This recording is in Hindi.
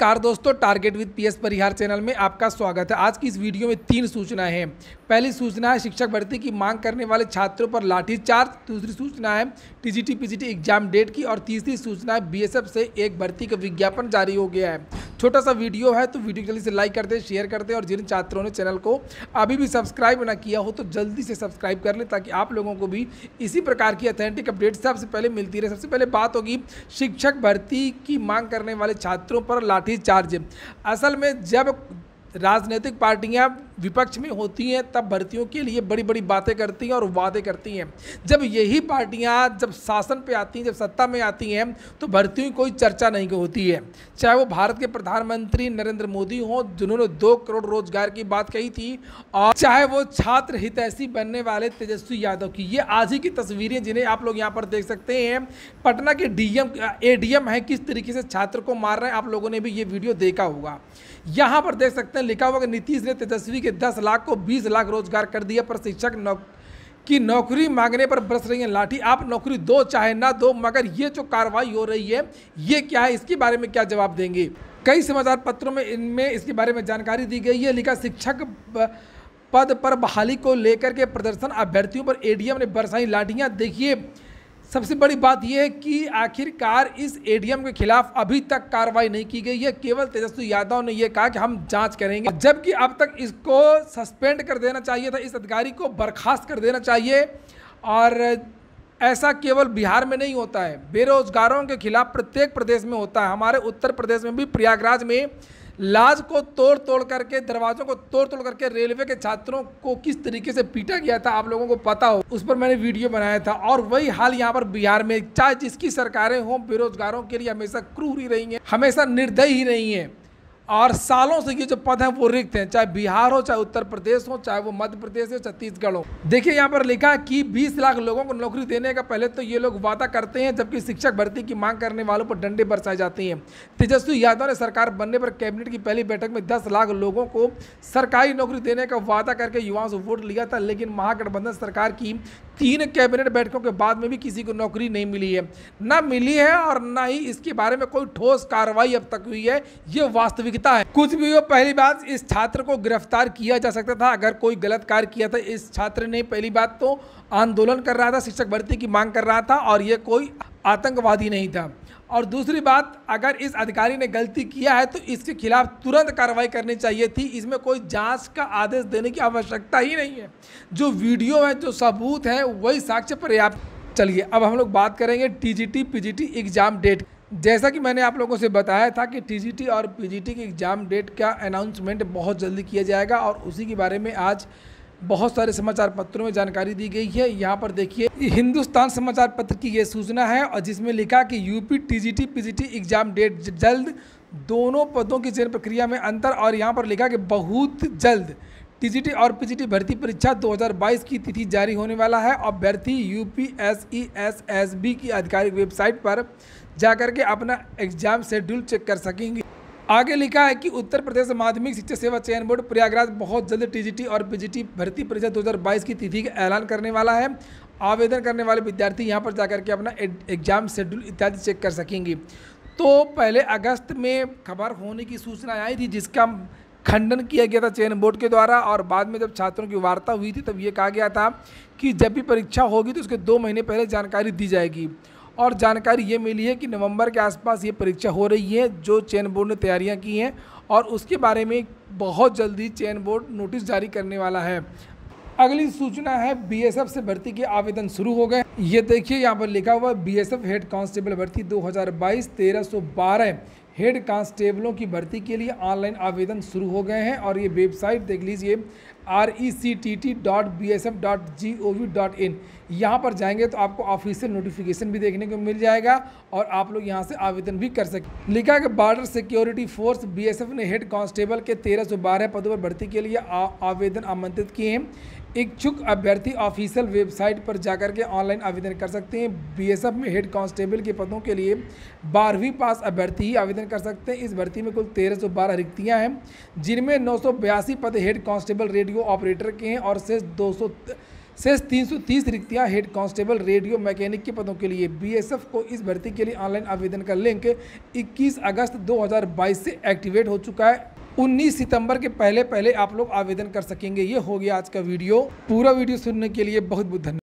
नमस्कार दोस्तों target with PS Parihar channel में आपका स्वागत है आज की इस वीडियो में तीन सूचनाएं हैं पहली सूचना है शिक्षक भर्ती की मांग करने वाले छात्रों पर लाठी चार्ज दूसरी सूचना है टीजीटी पीजीटी एग्जाम डेट की और तीसरी सूचना है बीएसएफ से एक भर्ती का विज्ञापन जारी हो गया है छोटा सा वीडियो है तो वीडियो जल्दी से लाइक कर दें शेयर कर दें और जिन छात्रों ने चैनल को अभी भी सब्सक्राइब ना किया हो तो जल्दी से सब्सक्राइब कर लें ताकि आप लोगों को भी इसी प्रकार की अथेंटिक अपडेट सबसे पहले मिलती रहे सबसे पहले बात होगी शिक्षक भर्ती की मांग करने वाले छात्रों पर लाठीचार्ज असल में जब राजनीतिक पार्टियाँ विपक्ष में होती हैं तब भर्तियों के लिए बड़ी बड़ी बातें करती हैं और वादे करती हैं जब यही पार्टियां जब शासन पे आती हैं जब सत्ता में आती हैं तो भर्तियों की कोई चर्चा नहीं होती है चाहे वो भारत के प्रधानमंत्री नरेंद्र मोदी हों जिन्होंने दो करोड़ रोजगार की बात कही थी और चाहे वो छात्र हितैषी बनने वाले तेजस्वी यादव की ये आज ही की तस्वीरें जिन्हें आप लोग यहाँ पर देख सकते हैं पटना के डी एडीएम है किस तरीके से छात्र को मार रहे हैं आप लोगों ने भी ये वीडियो देखा होगा यहाँ पर देख सकते हैं लिखा हुआ कि नीतीश ने तेजस्वी के के दस लाख को बीस लाख रोजगार कर दिया पर शिक्षक नौ की नौकरी मांगने पर बरस रही है लाठी आप नौकरी दो चाहे ना दो मगर ये जो कार्रवाई हो रही है ये क्या है इसके बारे में क्या जवाब देंगे कई समाचार पत्रों में इनमें इसके बारे में जानकारी दी गई है लिखा शिक्षक पद पर बहाली को लेकर के प्रदर्शन अभ्यर्थियों पर एडीएम ने बरसाई लाठियां देखिए सबसे बड़ी बात यह है कि आखिरकार इस एडीएम के खिलाफ अभी तक कार्रवाई नहीं की गई है केवल तेजस्वी यादव ने यह कहा कि हम जांच करेंगे जबकि अब तक इसको सस्पेंड कर देना चाहिए था इस अधिकारी को बर्खास्त कर देना चाहिए और ऐसा केवल बिहार में नहीं होता है बेरोजगारों के खिलाफ प्रत्येक प्रदेश में होता है हमारे उत्तर प्रदेश में भी प्रयागराज में लाज को तोड़ तोड़ करके दरवाज़ों को तोड़ तोड़ करके रेलवे के छात्रों को किस तरीके से पीटा गया था आप लोगों को पता हो उस पर मैंने वीडियो बनाया था और वही हाल यहाँ पर बिहार में चाहे जिसकी सरकारें हों बेरोजगारों के लिए हमेशा क्रूर ही रही हैं हमेशा निर्दयी ही रही हैं और सालों से ये जो पद हैं वो रिक्त हैं चाहे बिहार हो चाहे उत्तर प्रदेश हो चाहे वो मध्य प्रदेश हो छत्तीसगढ़ हो देखिए यहाँ पर लिखा है कि 20 लाख लोगों को नौकरी देने का पहले तो ये लोग वादा करते हैं जबकि शिक्षक भर्ती की मांग करने वालों पर डंडे बरसाए जाते हैं तेजस्वी यादव ने सरकार बनने पर कैबिनेट की पहली बैठक में दस लाख लोगों को सरकारी नौकरी देने का वादा करके युवाओं से वोट लिया था लेकिन महागठबंधन सरकार की तीन कैबिनेट बैठकों के बाद में भी किसी को नौकरी नहीं मिली है ना मिली है और ना ही इसके बारे में कोई ठोस कार्रवाई अब तक हुई है ये वास्तविकता है कुछ भी हो पहली बात इस छात्र को गिरफ्तार किया जा सकता था अगर कोई गलत कार्य किया था इस छात्र ने पहली बात तो आंदोलन कर रहा था शिक्षक भर्ती की मांग कर रहा था और ये कोई आतंकवादी नहीं था और दूसरी बात अगर इस अधिकारी ने गलती किया है तो इसके खिलाफ तुरंत कार्रवाई करनी चाहिए थी इसमें कोई जांच का आदेश देने की आवश्यकता ही नहीं है जो वीडियो है जो सबूत है वही साक्ष्य पर्याप्त चलिए अब हम लोग बात करेंगे टीजीटी पीजीटी एग्ज़ाम डेट जैसा कि मैंने आप लोगों से बताया था कि टी और पी की एग्ज़ाम डेट का अनाउंसमेंट बहुत जल्दी किया जाएगा और उसी के बारे में आज बहुत सारे समाचार पत्रों में जानकारी दी गई है यहाँ पर देखिए हिंदुस्तान समाचार पत्र की ये सूचना है और जिसमें लिखा कि UP TGT PGT exam date जल्द दोनों पदों की चयन प्रक्रिया में अंतर और यहाँ पर लिखा कि बहुत जल्द टीजीटी और पीजीटी भर्ती परीक्षा 2022 की तिथि जारी होने वाला है और अभ्यर्थी U P S E S S B की आधिकारिक वेबसाइट पर जाकर के अपना एग्जाम शेड्यूल चेक कर सकेंगे आगे लिखा है कि उत्तर प्रदेश माध्यमिक शिक्षा सेवा चयन बोर्ड प्रयागराज बहुत जल्द टीजीटी और पीजीटी भर्ती परीक्षा 2022 की तिथि का ऐलान करने वाला है आवेदन करने वाले विद्यार्थी यहां पर जाकर के अपना एग्जाम शेड्यूल इत्यादि चेक कर सकेंगे तो पहले अगस्त में खबर होने की सूचना आई थी जिसका खंडन किया गया था चयन बोर्ड के द्वारा और बाद में जब छात्रों की वार्ता हुई थी तब ये कहा गया था कि जब भी परीक्षा होगी तो उसके दो महीने पहले जानकारी दी जाएगी और जानकारी ये मिली है कि नवंबर के आसपास ये परीक्षा हो रही है जो चयन बोर्ड ने तैयारियां की हैं और उसके बारे में बहुत जल्दी चयन बोर्ड नोटिस जारी करने वाला है अगली सूचना है बीएसएफ से भर्ती के आवेदन शुरू हो गए ये देखिए यहाँ पर लिखा हुआ बी एस हेड कांस्टेबल भर्ती दो हज़ार हेड कांस्टेबलों की भर्ती के लिए ऑनलाइन आवेदन शुरू हो गए हैं और ये वेबसाइट देख लीजिए R E C T T dot B S F dot G O V dot in यहाँ पर जाएंगे तो आपको ऑफिशियल नोटिफिकेशन भी देखने को मिल जाएगा और आप लोग यहाँ से आवेदन भी कर सकते लिखा है कि border security force B S F ने हेड कांस्टेबल के तेरह सौ बारह पदों पर भर्ती के लिए आवेदन आमंत्रित किए हैं इच्छुक अभ्यर्थी ऑफिशियल वेबसाइट पर जाकर के ऑनलाइन आवेदन कर सकते हैं एफ में हेड कांस्टेबल के पदों के लिए बारहवीं पास अभ्यर्थी ही आवेदन दाखिल कर सकते हैं इस भर्ती में कुल तेरह सौ बारह रिक्तियाँ हैं जिनमें नौ सौ बयासी पद हेड कांस्टेबल रेडियो ऑपरेटर के हैं और शेष दो सौ शेष तीन सौ तीस रिक्तियाँ हेड कांस्टेबल रेडियो मैकेनिक के पदों के लिए बीएसएफ को इस भर्ती के लिए ऑनलाइन आवेदन का लिंक 21 अगस्त 2022 से एक्टिवेट हो चुका है 19 सितंबर के पहले पहले आप लोग आवेदन कर सकेंगे ये हो गया आज का वीडियो पूरा वीडियो सुनने के लिए बहुत बहुत धन्यवाद